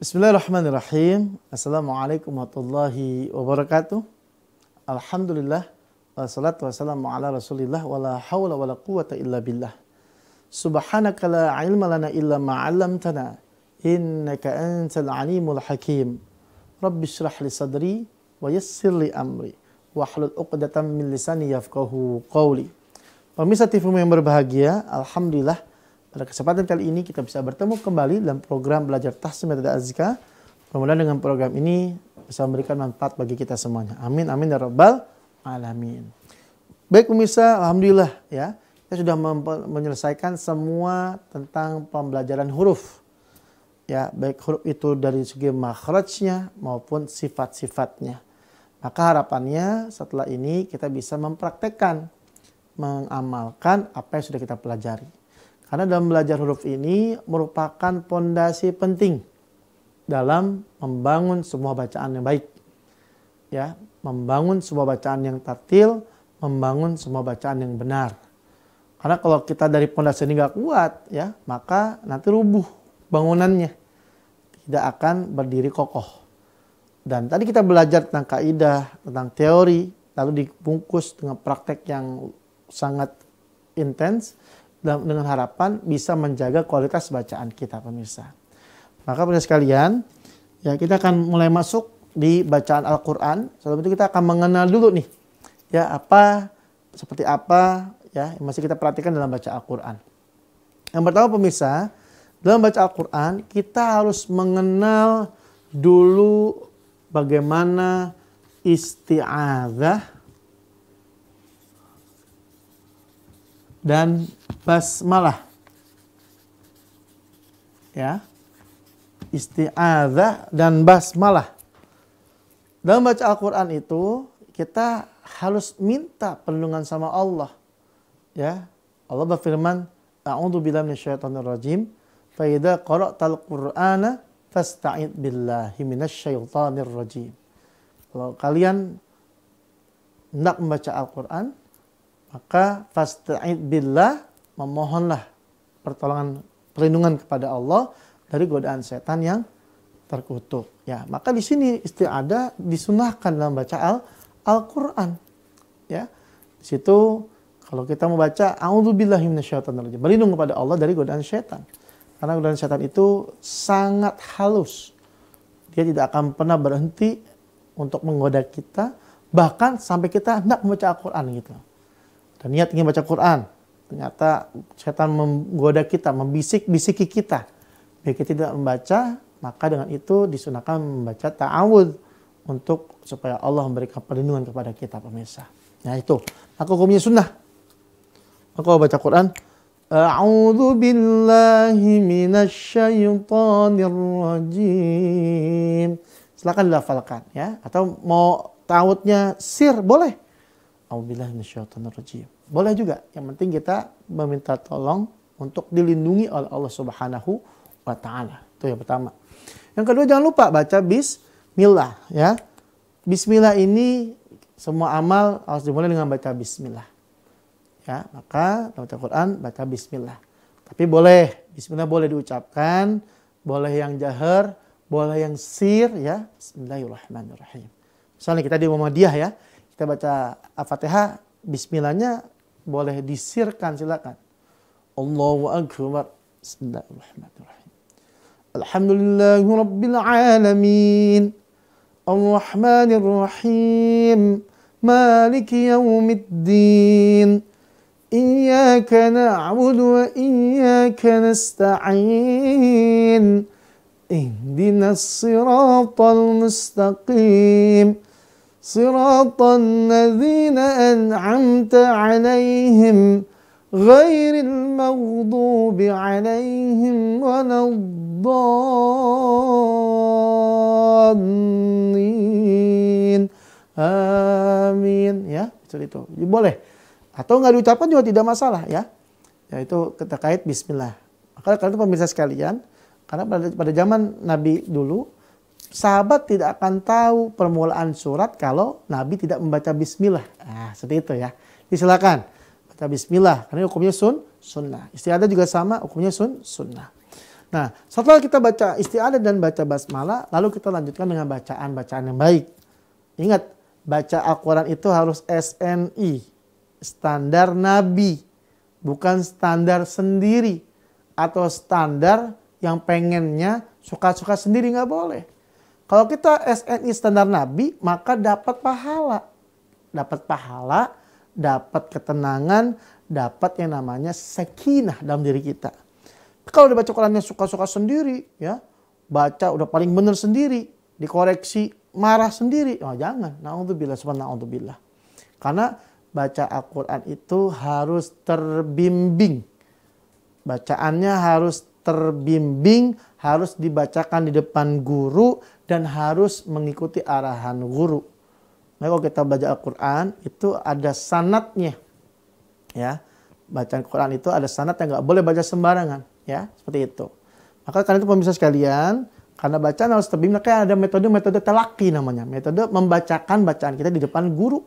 بسم الله الرحمن الرحيم السلام عليكم ورحمة الله وبركاته الحمد لله والصلاة والسلام على رسول الله ولا حول ولا قوة إلا بالله سبحانك لا علم لنا إلا ما علمتنا إنك أنت العليم الحكيم رب اشرح لي صدري ويسر لي أمري واحلل عقدة من لساني يفقه قولي Pemirsa TV yang berbahagia, Alhamdulillah Pada kesempatan kali ini kita bisa bertemu kembali dalam program belajar tahsin metode azka. Kemudian dengan program ini bisa memberikan manfaat bagi kita semuanya. Amin amin ya rabbal alamin. Baik pemirsa, alhamdulillah ya. Kita sudah menyelesaikan semua tentang pembelajaran huruf. Ya, baik huruf itu dari segi makhrajnya maupun sifat-sifatnya. Maka harapannya setelah ini kita bisa mempraktekkan, mengamalkan apa yang sudah kita pelajari. Karena dalam belajar huruf ini merupakan pondasi penting dalam membangun semua bacaan yang baik. Ya, membangun semua bacaan yang tartil, membangun semua bacaan yang benar. Karena kalau kita dari pondasi ini nggak kuat, ya maka nanti rubuh bangunannya, tidak akan berdiri kokoh. Dan tadi kita belajar tentang kaidah, tentang teori, lalu dibungkus dengan praktek yang sangat intens dengan harapan bisa menjaga kualitas bacaan kita pemirsa. Maka pemirsa sekalian, ya kita akan mulai masuk di bacaan Al-Qur'an. Sebelum itu kita akan mengenal dulu nih ya apa seperti apa ya yang masih kita perhatikan dalam baca Al-Qur'an. Yang pertama pemirsa, dalam baca Al-Qur'an kita harus mengenal dulu bagaimana isti'adzah dan basmalah. Ya. Isti'adzah dan basmalah. Dalam baca Al-Qur'an itu kita harus minta perlindungan sama Allah. Ya. Allah berfirman, "A'udzu billahi minasyaitonir rajim." Fa idza qara'tal Qur'ana fasta'in billahi minasyaitonir rajim. Kalau kalian hendak membaca Al-Qur'an, maka fasta'id billah memohonlah pertolongan perlindungan kepada Allah dari godaan setan yang terkutuk. Ya, maka di sini isti'ada disunahkan dalam baca al Al-Qur'an. Ya. Di situ kalau kita membaca auzubillahi minasyaitonirrajim, berlindung kepada Allah dari godaan setan. Karena godaan setan itu sangat halus. Dia tidak akan pernah berhenti untuk menggoda kita bahkan sampai kita hendak membaca Al-Qur'an gitu. Dan niat ingin baca Quran. Ternyata setan menggoda kita, membisik-bisiki kita. Bila kita tidak membaca, maka dengan itu disunahkan membaca ta'awud untuk supaya Allah memberikan perlindungan kepada kita pemirsa. Nah itu, aku hukumnya sunnah. Aku baca Quran. A'udzu billahi rajim. Silakan dilafalkan ya atau mau ta'awudnya sir boleh. Boleh juga. Yang penting kita meminta tolong untuk dilindungi oleh Allah Subhanahu wa taala. Itu yang pertama. Yang kedua jangan lupa baca bismillah ya. Bismillah ini semua amal harus dimulai dengan baca bismillah. Ya, maka baca Quran baca bismillah. Tapi boleh bismillah boleh diucapkan, boleh yang jahar, boleh yang sir ya. Bismillahirrahmanirrahim. Misalnya kita di Muhammadiyah ya kita baca Al-Fatihah, bismillahnya boleh disirkan silakan. Allahu akbar. Bismillahirrahmanirrahim. Alhamdulillahirabbil alamin. Arrahmanirrahim. rahmanir Maliki yaumiddin. إياك نعبد وإياك نستعين اهدنا الصراط المستقيم صراط الذين أنعمت عليهم غير المغضوب عليهم ولا الضالين amin ya seperti itu boleh atau nggak diucapkan juga tidak masalah ya yaitu terkait Bismillah maka karena itu pemirsa sekalian karena pada, pada zaman Nabi dulu sahabat tidak akan tahu permulaan surat kalau Nabi tidak membaca bismillah. Nah, seperti itu ya. Disilakan baca bismillah karena hukumnya sun sunnah. Istiadah juga sama, hukumnya sun sunnah. Nah, setelah kita baca istiadah dan baca basmalah, lalu kita lanjutkan dengan bacaan-bacaan yang baik. Ingat, baca Al-Quran itu harus SNI, standar Nabi, bukan standar sendiri atau standar yang pengennya suka-suka sendiri nggak boleh. Kalau kita SNI standar Nabi, maka dapat pahala. Dapat pahala, dapat ketenangan, dapat yang namanya sekinah dalam diri kita. Kalau dibaca Qurannya suka-suka sendiri, ya baca udah paling benar sendiri, dikoreksi marah sendiri, oh jangan. Naudzubillah, subhanallah, naudzubillah. Karena baca Al-Quran itu harus terbimbing. Bacaannya harus terbimbing, harus dibacakan di depan guru, dan harus mengikuti arahan guru. Nah, kalau kita baca Al-Quran, itu ada sanatnya. Ya, bacaan Quran itu ada sanat yang nggak boleh baca sembarangan. Ya, seperti itu. Maka karena itu pemirsa sekalian, karena bacaan harus terbimbing, kayak ada metode-metode telaki namanya. Metode membacakan bacaan kita di depan guru.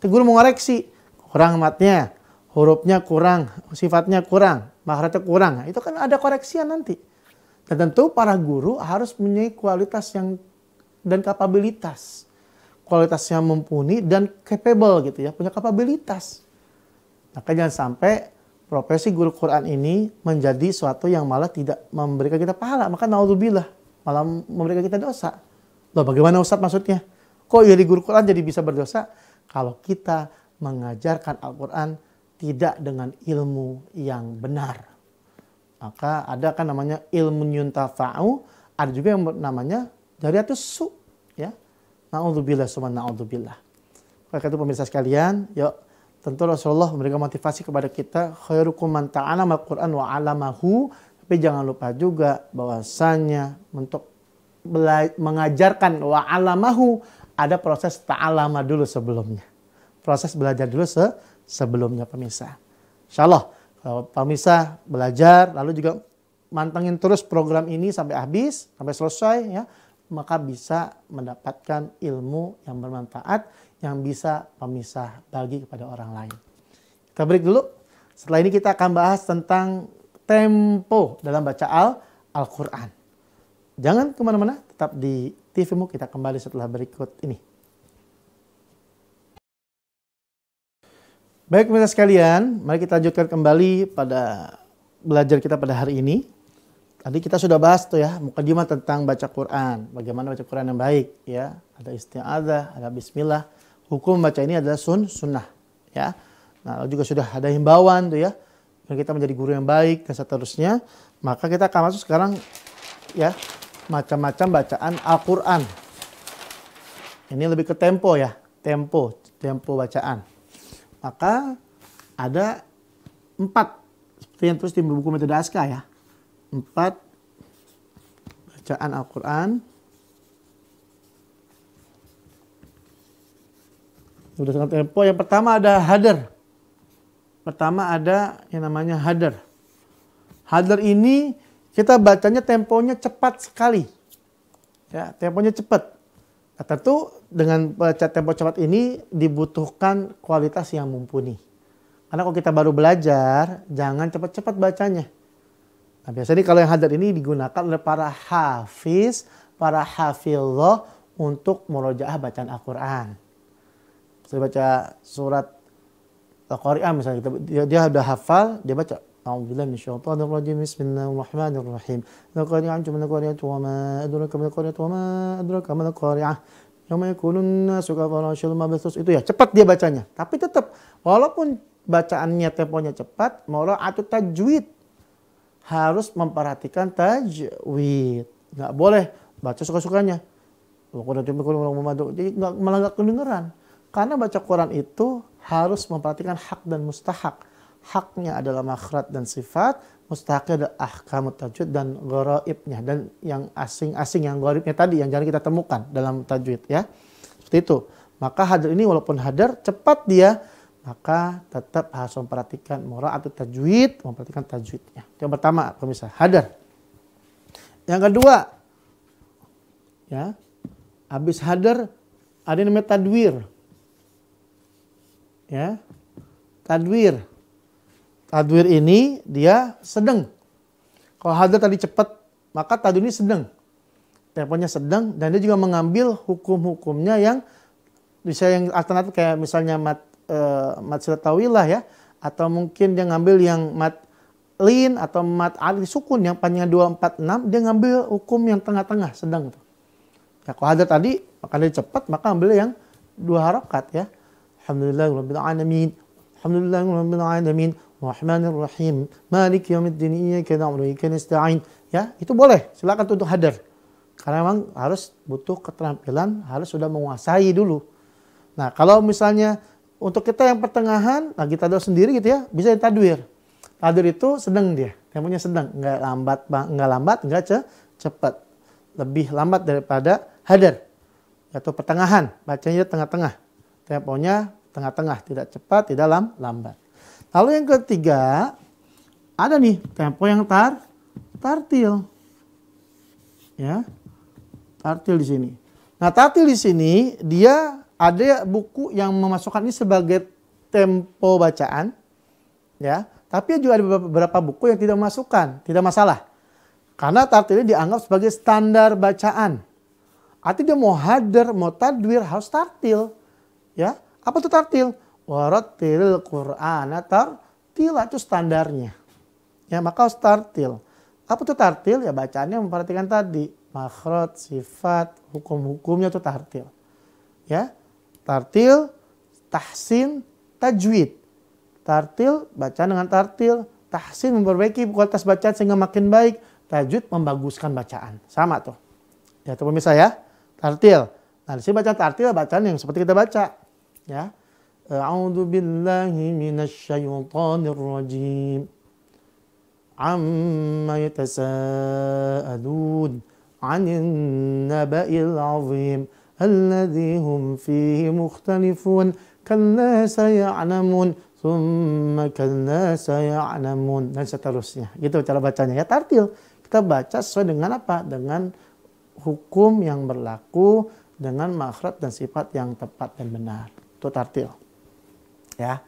Itu guru mengoreksi, kurang matnya, hurufnya kurang, sifatnya kurang maharatnya kurang. Itu kan ada koreksian nanti. Dan tentu para guru harus punya kualitas yang dan kapabilitas. Kualitasnya mumpuni dan capable gitu ya, punya kapabilitas. Maka jangan sampai profesi guru Quran ini menjadi suatu yang malah tidak memberikan kita pahala. Maka naudzubillah, malah memberikan kita dosa. Loh bagaimana Ustadz maksudnya? Kok jadi guru Quran jadi bisa berdosa? Kalau kita mengajarkan Al-Quran tidak dengan ilmu yang benar. Maka ada kan namanya ilmu yuntafa'u, ada juga yang namanya dari atas su. Ya. Na'udzubillah, summa na'udzubillah. Maka itu pemirsa sekalian, yuk tentu Rasulullah memberikan motivasi kepada kita khairukum man ta'alama Qur'an wa 'alamahu tapi jangan lupa juga bahwasanya untuk mengajarkan wa 'alamahu ada proses ta'alama dulu sebelumnya proses belajar dulu se sebelumnya pemirsa. Insya Allah kalau pemirsa belajar lalu juga mantengin terus program ini sampai habis, sampai selesai ya, maka bisa mendapatkan ilmu yang bermanfaat yang bisa pemirsa bagi kepada orang lain. Kita break dulu. Setelah ini kita akan bahas tentang tempo dalam baca Al-Quran. Jangan kemana-mana, tetap di TVMU kita kembali setelah berikut ini. Baik pemirsa sekalian, mari kita lanjutkan kembali pada belajar kita pada hari ini. Tadi kita sudah bahas tuh ya, mukadimah tentang baca Quran, bagaimana baca Quran yang baik ya. Ada istiadah, ada bismillah. Hukum baca ini adalah sun sunnah ya. Nah, juga sudah ada himbauan tuh ya. Dan kita menjadi guru yang baik dan seterusnya. Maka kita akan masuk sekarang ya macam-macam bacaan Al-Qur'an. Ini lebih ke tempo ya, tempo, tempo bacaan maka ada empat seperti yang terus di buku metode Aska ya empat bacaan Al-Quran berdasarkan tempo yang pertama ada hadir pertama ada yang namanya hadir hadir ini kita bacanya temponya cepat sekali ya temponya cepat Nah, tentu dengan eh, tempo cepat ini dibutuhkan kualitas yang mumpuni. Karena kalau kita baru belajar, jangan cepat-cepat bacanya. Nah, biasanya kalau yang hadir ini digunakan oleh para hafiz, para hafizullah untuk merojaah bacaan Al-Quran. Saya baca surat al quran misalnya, dia, sudah hafal, dia baca أعوذ بالله من الشيطان الرجيم بسم الله الرحمن الرحيم القارعة ما القارعة وما أدرك ما القارعة وما أدرك ما القارعة يوم يكون الناس كفراشل mabitsus itu ya cepat dia bacanya tapi tetap walaupun bacaannya temponya cepat malah atau tajwid harus memperhatikan tajwid nggak boleh baca suka-sukanya jadi nggak malah nggak kedengeran karena baca Quran itu harus memperhatikan hak dan mustahak haknya adalah makhrat dan sifat, mustahaknya adalah ahkamut tajwid dan ghoraibnya dan yang asing-asing yang ghoraibnya tadi yang jarang kita temukan dalam tajwid ya. Seperti itu. Maka hadir ini walaupun hadir cepat dia maka tetap harus memperhatikan murah atau tajwid, memperhatikan tajwidnya. Yang pertama pemirsa hadir. Yang kedua ya habis hadir ada yang namanya tadwir. Ya. Tadwir Tadwir ini dia sedang. Kalau hadir tadi cepat, maka tadwir ini sedang. Temponya sedang dan dia juga mengambil hukum-hukumnya yang bisa yang alternatif kayak misalnya mat e, mat tawilah ya atau mungkin dia ngambil yang mat lin atau mat alif sukun yang panjang 246 dia ngambil hukum yang tengah-tengah sedang tuh. Ya kalau hadir tadi maka dia cepat maka ambil yang dua harokat ya. Alhamdulillah alamin. Alhamdulillah alamin. Rahman Rahim, Malik Yawmiddin, Iyyaka na'budu wa nasta'in. Ya, itu boleh. Silakan untuk hadir. Karena memang harus butuh keterampilan, harus sudah menguasai dulu. Nah, kalau misalnya untuk kita yang pertengahan, nah kita tadwir sendiri gitu ya, bisa tadwir. Tadwir itu sedang dia, temponya sedang, enggak lambat, enggak lambat, enggak ce, cepat. Lebih lambat daripada hadar atau pertengahan, bacanya tengah-tengah. Temponya tengah-tengah, tidak cepat, tidak lambat. Lalu yang ketiga, ada nih tempo yang tar tartil. Ya. Tartil di sini. Nah, tartil di sini dia ada buku yang memasukkan ini sebagai tempo bacaan. Ya, tapi juga ada beberapa buku yang tidak memasukkan, tidak masalah. Karena tartil ini dianggap sebagai standar bacaan. Artinya dia mau hadir, mau tadwir harus tartil. Ya, apa itu tartil? Warattilil Qur'ana tartila itu standarnya. Ya maka harus tartil. Apa itu tartil? Ya bacaannya memperhatikan tadi. makro, sifat, hukum-hukumnya itu tartil. Ya, tartil, tahsin, tajwid. Tartil, bacaan dengan tartil. Tahsin memperbaiki kualitas bacaan sehingga makin baik. Tajwid membaguskan bacaan. Sama tuh. Ya, itu pemirsa ya. Tartil. Nah, di sini tartil bacaan yang seperti kita baca. Ya, أعوذ بالله من الشيطان الرجيم عما يتساءلون عن النبأ العظيم الذي هم فيه مختلفون كلا سيعلمون ثم كلا سيعلمون dan seterusnya gitu cara bacanya ya tartil kita baca sesuai dengan apa dengan hukum yang berlaku dengan makhraj dan sifat yang tepat dan benar itu tartil ya.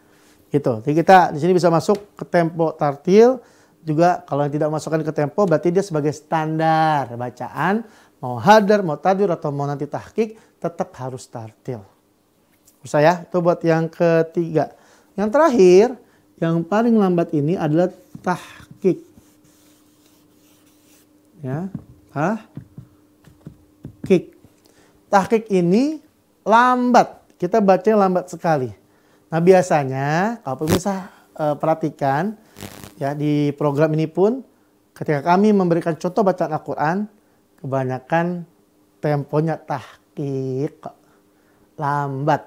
Gitu. Jadi kita di sini bisa masuk ke tempo tartil juga kalau yang tidak masukkan ke tempo berarti dia sebagai standar bacaan mau hadar, mau tadir atau mau nanti tahkik tetap harus tartil. Bisa ya. itu buat yang ketiga. Yang terakhir, yang paling lambat ini adalah tahkik. Ya, kik. Tahqiq ini lambat. Kita bacanya lambat sekali. Nah biasanya kalau pemirsa uh, perhatikan ya di program ini pun ketika kami memberikan contoh bacaan Al-Quran kebanyakan temponya tahkik lambat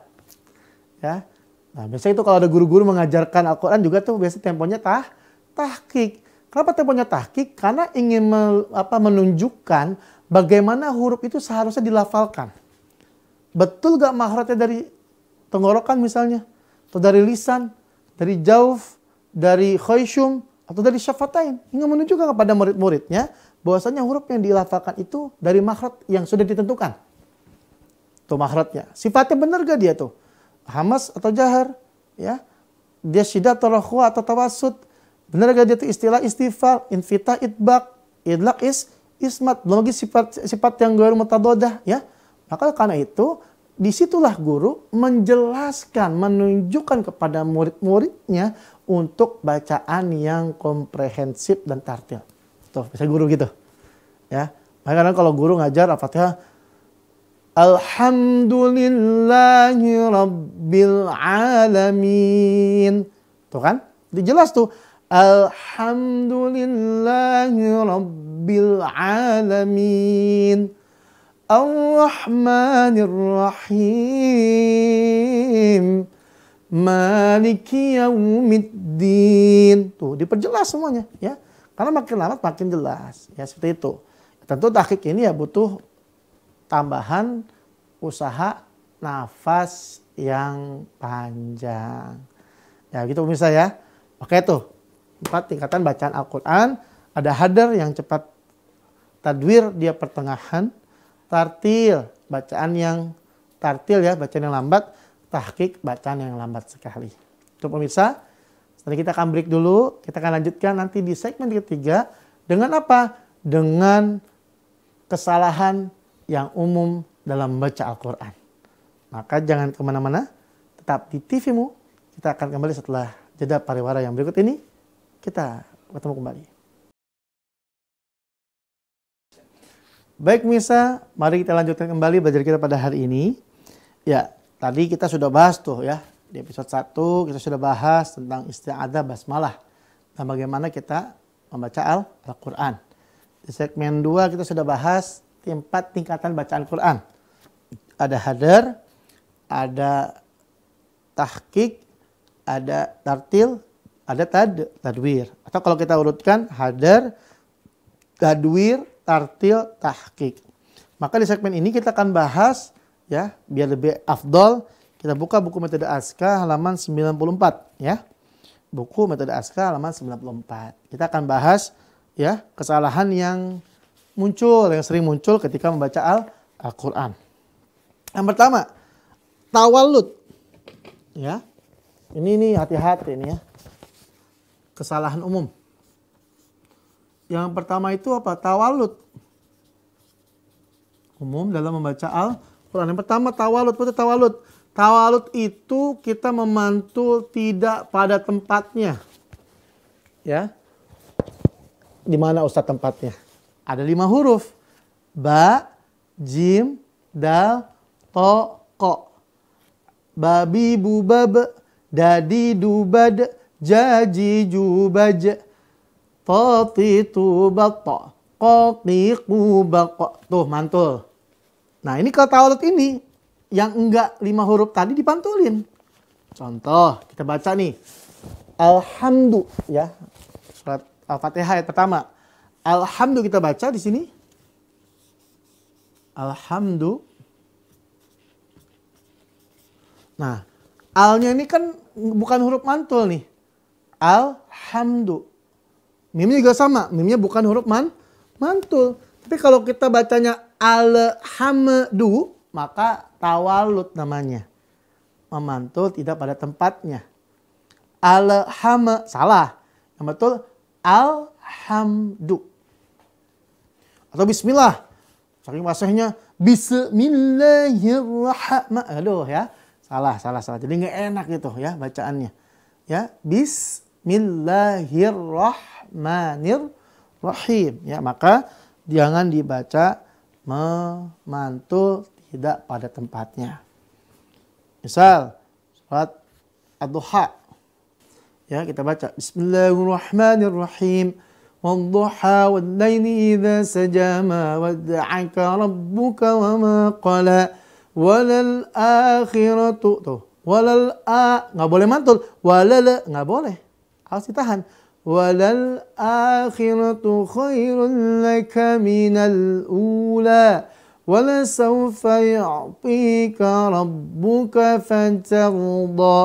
ya. Nah biasanya itu kalau ada guru-guru mengajarkan Al-Quran juga tuh biasanya temponya tah tahkik. Kenapa temponya tahkik? Karena ingin me, apa, menunjukkan bagaimana huruf itu seharusnya dilafalkan. Betul gak mahratnya dari tenggorokan misalnya? atau dari lisan, dari jauf, dari khayshum, atau dari syafatain. hingga menunjukkan kepada murid-muridnya bahwasanya huruf yang dilafalkan itu dari makhrat yang sudah ditentukan. Tuh makhratnya. Sifatnya benar gak dia tuh? Hamas atau jahar? Ya. Dia syidat atau rohwa atau tawasud. Benar gak dia tuh istilah istighfar, invita, itbak, idlak is, ismat. Belum lagi sifat sifat yang gue rumah ya. Maka karena itu disitulah guru menjelaskan, menunjukkan kepada murid-muridnya untuk bacaan yang komprehensif dan tartil. Tuh, bisa guru gitu. Ya. Makanya kalau guru ngajar apa tuh Alhamdulillahi Tuh kan? Dijelas tuh. Alhamdulillahi Rabbil Alamin. الرحمن الرحيم يوم الدين Tuh, diperjelas semuanya ya. Karena makin lama makin jelas. Ya seperti itu. Tentu tahqiq ini ya butuh tambahan usaha nafas yang panjang. Ya gitu pemirsa ya. Pakai tuh empat tingkatan bacaan Al-Quran. Ada hadar yang cepat tadwir dia pertengahan tartil, bacaan yang tartil ya, bacaan yang lambat, Tahkik, bacaan yang lambat sekali. Untuk pemirsa, nanti kita akan break dulu, kita akan lanjutkan nanti di segmen ketiga dengan apa? Dengan kesalahan yang umum dalam baca Al-Quran. Maka jangan kemana-mana, tetap di TVmu. Kita akan kembali setelah jeda pariwara yang berikut ini. Kita bertemu kembali. Baik Misa, mari kita lanjutkan kembali belajar kita pada hari ini. Ya, tadi kita sudah bahas tuh ya, di episode 1 kita sudah bahas tentang isti'adah basmalah dan bagaimana kita membaca Al-Quran. Di segmen 2 kita sudah bahas tempat tingkatan bacaan Quran. Ada hadar, ada tahkik, ada tartil, ada tad, tadwir. Atau kalau kita urutkan hadar, tadwir, tartil tahqiq. Maka di segmen ini kita akan bahas ya biar lebih afdol kita buka buku metode aska halaman 94 ya. Buku metode aska halaman 94. Kita akan bahas ya kesalahan yang muncul yang sering muncul ketika membaca Al-Qur'an. Yang pertama, tawalud. Ya. Ini nih hati-hati ini ya. Kesalahan umum. Yang pertama itu apa? Tawalut. Umum dalam membaca Al-Quran. Yang pertama tawalut. Betul tawalud. tawalut? Tawalut itu kita memantul tidak pada tempatnya. Ya. Di mana Ustaz tempatnya? Ada lima huruf. Ba, jim, dal, to, ko. Babi bubab, dadi dubad, jaji jubaj Qatitu Koki ku baqa. Tuh mantul. Nah ini kata taurut ini yang enggak lima huruf tadi dipantulin. Contoh kita baca nih. Alhamdu ya. Surat Al-Fatihah ayat pertama. Alhamdu kita baca di sini. Alhamdu. Nah, alnya ini kan bukan huruf mantul nih. Alhamdu. Mimnya juga sama, mimnya bukan huruf man, mantul. Tapi kalau kita bacanya alhamdu, maka tawalut namanya. Memantul tidak pada tempatnya. Alham salah. Yang betul alhamdu. Atau bismillah. Saking wasahnya bismillahirrahmanirrahim. Aduh ya. Salah, salah, salah. Jadi nggak enak gitu ya bacaannya. Ya, bismillahirrahmanirrahim. Rahmanir Rahim. Ya, maka jangan dibaca memantul tidak pada tempatnya. Misal surat Ad-Duha. Ya, kita baca Bismillahirrahmanirrahim. والضحى والليل إذا سجى ما Rabbuka ربك qala walal Akhiratu tuh walal a nggak boleh mantul walal nggak boleh harus ditahan وللآخرة خير لك من الأولى ولسوف يعطيك ربك فترضى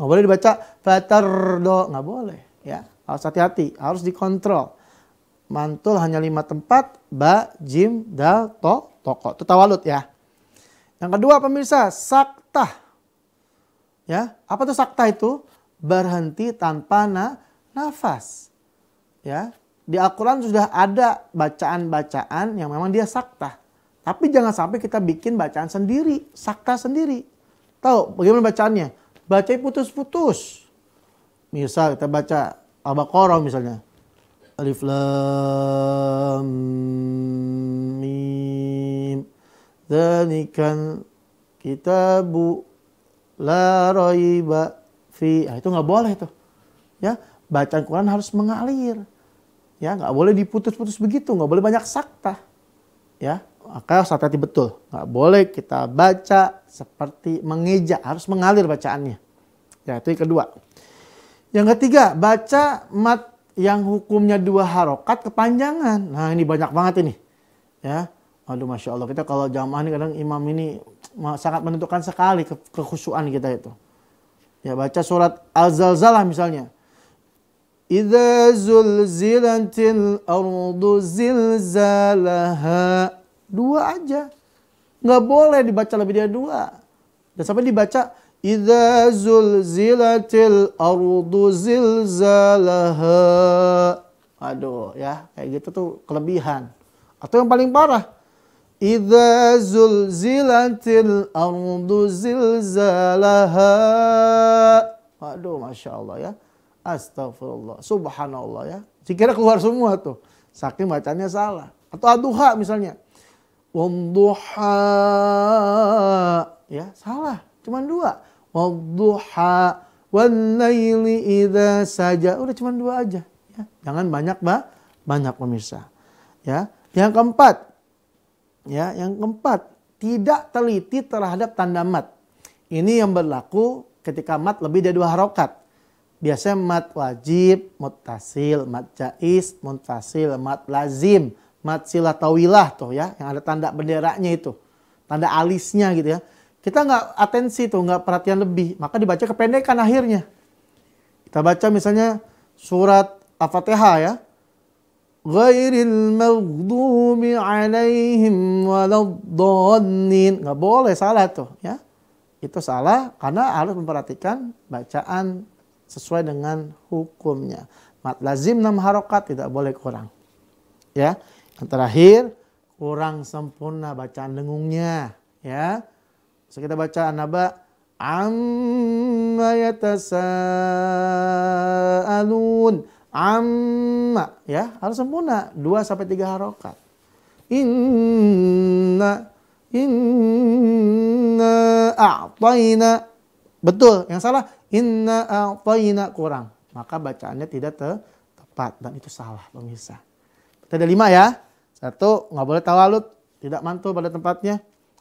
nggak boleh dibaca fatardo nggak boleh ya harus hati-hati harus dikontrol mantul hanya lima tempat ba jim dal to toko itu tawalut ya yang kedua pemirsa Saktah ya apa tuh Saktah itu berhenti tanpa na nafas. Ya, di Al-Quran sudah ada bacaan-bacaan yang memang dia sakta. Tapi jangan sampai kita bikin bacaan sendiri, sakta sendiri. Tahu bagaimana bacaannya? Baca putus-putus. Misal kita baca Al-Baqarah misalnya. Alif Lam Mim. kita bu la raiba fi. Nah, itu nggak boleh tuh. Ya, bacaan Quran harus mengalir. Ya, nggak boleh diputus-putus begitu, nggak boleh banyak sakta. Ya, maka harus hati-hati betul. Nggak boleh kita baca seperti mengeja, harus mengalir bacaannya. Ya, itu yang kedua. Yang ketiga, baca mat yang hukumnya dua harokat kepanjangan. Nah, ini banyak banget ini. Ya, aduh masya Allah kita kalau jamaah ini kadang imam ini sangat menentukan sekali ke kekhusuan kita itu. Ya baca surat Al-Zalzalah misalnya. Idza zulzilatil ardu zilzalaha. Dua aja. Nggak boleh dibaca lebih dari dua. Dan sampai dibaca Idza zulzilatil ardu zilzalaha. Aduh ya, kayak gitu tuh kelebihan. Atau yang paling parah. Idza zulzilatil ardu zilzalaha. Aduh, Masya Allah ya. Astagfirullah. Subhanallah ya. kira keluar semua tuh. Saking bacanya salah. Atau aduha misalnya. Wadduha. Ya, salah. Cuman dua. Wadduha. Walaili idha saja. Udah cuman dua aja. Ya. Jangan banyak, ba. Banyak pemirsa. Ya. Yang keempat. Ya, yang keempat. Tidak teliti terhadap tanda mat. Ini yang berlaku ketika mat lebih dari dua harokat Biasanya mat wajib, mat mutasil, mat jais, mat tasil, mat lazim, mat silatawilah tuh ya, yang ada tanda benderanya itu, tanda alisnya gitu ya. Kita nggak atensi tuh, nggak perhatian lebih, maka dibaca kependekan akhirnya. Kita baca misalnya surat Al-Fatihah ya. Ghairil maghdubi alaihim waladdonin. Nggak boleh salah tuh ya. Itu salah karena harus memperhatikan bacaan sesuai dengan hukumnya. Mat lazim enam harokat tidak boleh kurang. Ya. Yang terakhir, kurang sempurna bacaan dengungnya. Ya. So kita baca anaba amma alun. Amma ya harus sempurna dua sampai tiga harokat. Inna inna a'tayna betul, yang salah inna a'tayna kurang. Maka bacaannya tidak te tepat dan itu salah pemirsa. Kita ada lima ya. Satu, nggak boleh tawalut, tidak mantul pada tempatnya.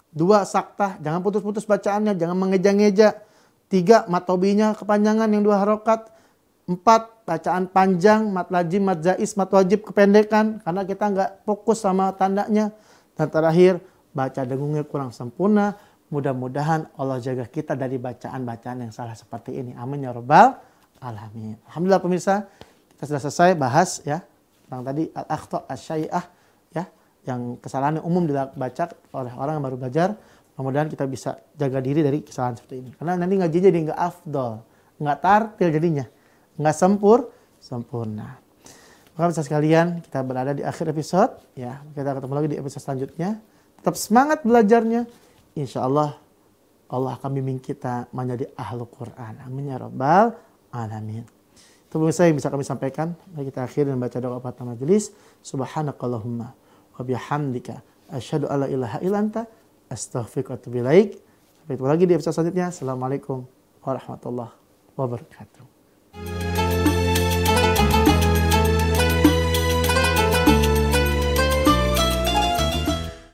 Dua, sakta, jangan putus-putus bacaannya, jangan mengeja-ngeja. Tiga, matobinya kepanjangan yang dua harokat. Empat, bacaan panjang, mat lajim, mat jais, mat wajib, kependekan. Karena kita nggak fokus sama tandanya. Dan terakhir, baca dengungnya kurang sempurna, Mudah-mudahan Allah jaga kita dari bacaan-bacaan yang salah seperti ini. Amin ya Rabbal alamin. Alhamdulillah pemirsa, kita sudah selesai bahas ya tentang tadi al-akhta asyai'ah ya yang kesalahan yang umum dibaca oleh orang yang baru belajar. Mudah-mudahan kita bisa jaga diri dari kesalahan seperti ini. Karena nanti ngaji jadi nggak afdol, nggak tartil jadinya, nggak sempur, sempurna. Maka bisa sekalian kita berada di akhir episode ya. Kita ketemu lagi di episode selanjutnya. Tetap semangat belajarnya insya Allah Allah akan bimbing kita menjadi ahlu Quran. Amin ya Rabbal Alamin. Itu pemirsa yang bisa kami sampaikan. Mari kita akhir dan baca doa fatah majelis. Subhanakallahumma wa bihamdika. Asyhadu alla ilaha ilanta. Astaghfirullah wa Sampai jumpa lagi di episode selanjutnya. Assalamualaikum warahmatullahi wabarakatuh.